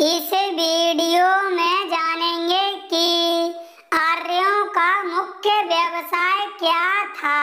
इस वीडियो में जानेंगे कि आर्यों का मुख्य व्यवसाय क्या था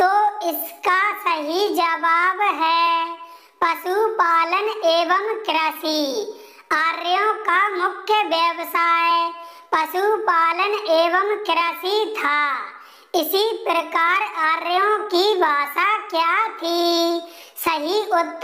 तो इसका सही जवाब है पशुपालन एवं कृषि आर्यों का मुख्य व्यवसाय पशुपालन एवं कृषि था इसी प्रकार आर्यों की भाषा क्या थी सही उत्तर